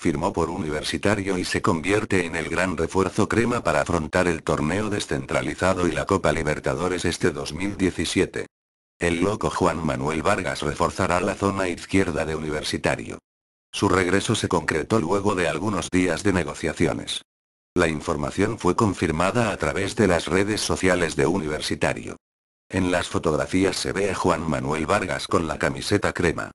firmó por Universitario y se convierte en el gran refuerzo crema para afrontar el torneo descentralizado y la Copa Libertadores este 2017. El loco Juan Manuel Vargas reforzará la zona izquierda de Universitario. Su regreso se concretó luego de algunos días de negociaciones. La información fue confirmada a través de las redes sociales de Universitario. En las fotografías se ve a Juan Manuel Vargas con la camiseta crema.